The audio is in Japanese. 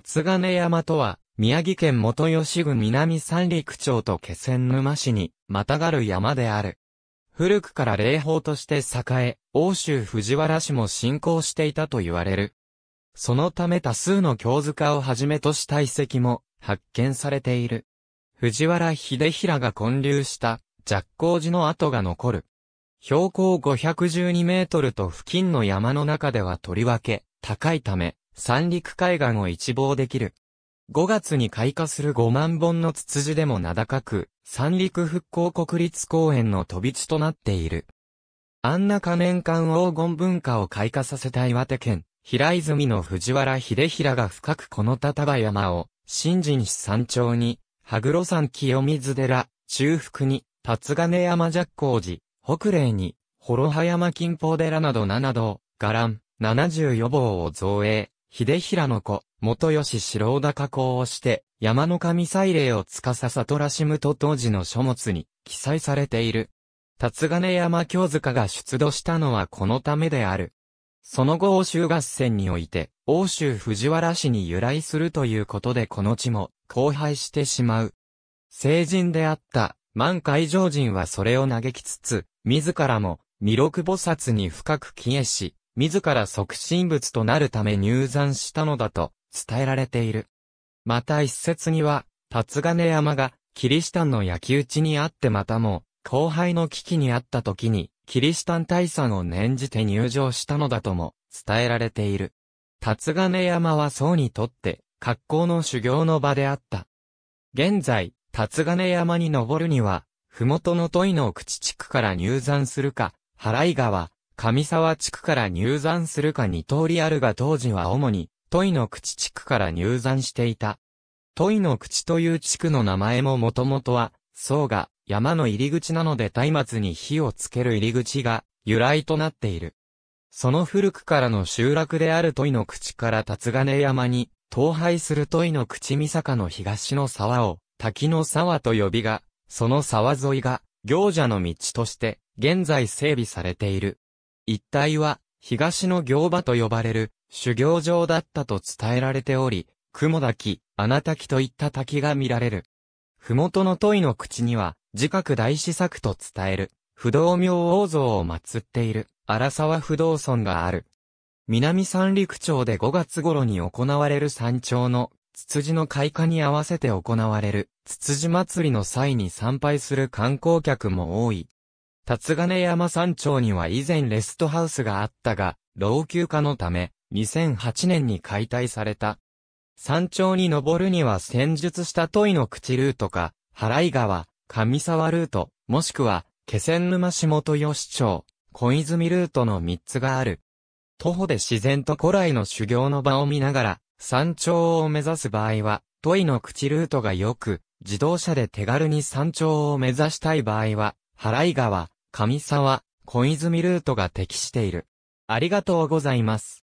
辰金山とは、宮城県元吉郡南三陸町と気仙沼市に、またがる山である。古くから霊峰として栄え、欧州藤原氏も信仰していたと言われる。そのため多数の京塚をはじめとした遺跡も発見されている。藤原秀平が建立した若光寺の跡が残る。標高512メートルと付近の山の中ではとりわけ高いため、三陸海岸を一望できる。5月に開花する5万本のツツジでも名高く、三陸復興国立公園の飛び地となっている。あんな仮面館黄金文化を開花させた岩手県、平泉の藤原秀平が深くこの立場山を、新人市山頂に、羽黒山清水寺、中腹に、辰金山若光寺、北霊に、幌葉山金峰寺など7道、伽藍、7余坊を造営、秀平の子、元吉城高公をして、山の神祭礼を司さとらしむと当時の書物に記載されている。辰金山京塚が出土したのはこのためである。その後欧州合戦において、欧州藤原氏に由来するということでこの地も荒廃してしまう。成人であった満海上人はそれを嘆きつつ、自らも弥勒菩薩に深く消えし、自ら促進物となるため入山したのだと伝えられている。また一説には、辰金山がキリシタンの焼き討ちにあってまたも、後輩の危機にあった時に、キリシタン大山を念じて入場したのだとも伝えられている。辰金山は僧にとって、格好の修行の場であった。現在、辰金山に登るには、麓の砥の口地区から入山するか、い川、上沢地区から入山するか二通りあるが当時は主に、トイの口地区から入山していた。トイの口という地区の名前ももともとは、層が山の入り口なので松明に火をつける入り口が由来となっている。その古くからの集落であるトイの口から達金山に、東廃するトイの口三坂の東の沢を、滝の沢と呼びが、その沢沿いが、行者の道として、現在整備されている。一帯は、東の行場と呼ばれる、修行場だったと伝えられており、雲滝、穴滝といった滝が見られる。ふもとの問いの口には、自覚大師作と伝える、不動明王像を祀っている、荒沢不動尊がある。南三陸町で5月頃に行われる山頂の、ツツジの開花に合わせて行われる、ツツジ祭りの際に参拝する観光客も多い。辰金山山頂には以前レストハウスがあったが、老朽化のため、2008年に解体された。山頂に登るには戦術したトイの口ルートか、払川、上沢ルート、もしくは、気仙沼下本吉町、小泉ルートの3つがある。徒歩で自然と古来の修行の場を見ながら、山頂を目指す場合は、トイの口ルートが良く、自動車で手軽に山頂を目指したい場合は、払川、上沢、小泉ルートが適している。ありがとうございます。